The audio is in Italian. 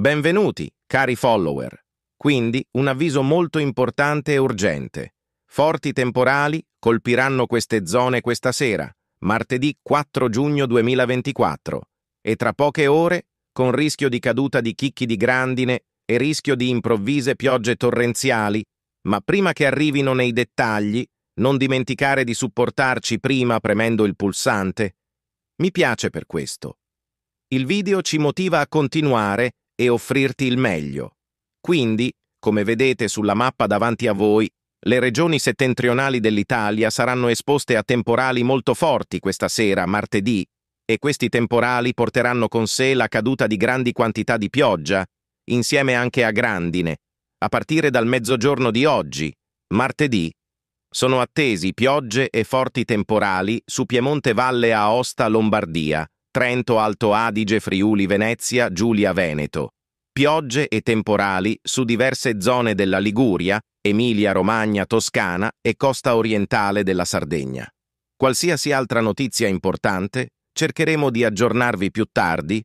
Benvenuti, cari follower. Quindi un avviso molto importante e urgente. Forti temporali colpiranno queste zone questa sera, martedì 4 giugno 2024, e tra poche ore, con rischio di caduta di chicchi di grandine e rischio di improvvise piogge torrenziali, ma prima che arrivino nei dettagli, non dimenticare di supportarci prima premendo il pulsante. Mi piace per questo. Il video ci motiva a continuare e offrirti il meglio. Quindi, come vedete sulla mappa davanti a voi, le regioni settentrionali dell'Italia saranno esposte a temporali molto forti questa sera, martedì, e questi temporali porteranno con sé la caduta di grandi quantità di pioggia, insieme anche a grandine, a partire dal mezzogiorno di oggi, martedì. Sono attesi piogge e forti temporali su Piemonte Valle Aosta Lombardia, Trento Alto Adige Friuli Venezia Giulia Veneto. Piogge e temporali su diverse zone della Liguria, Emilia Romagna Toscana e costa orientale della Sardegna. Qualsiasi altra notizia importante cercheremo di aggiornarvi più tardi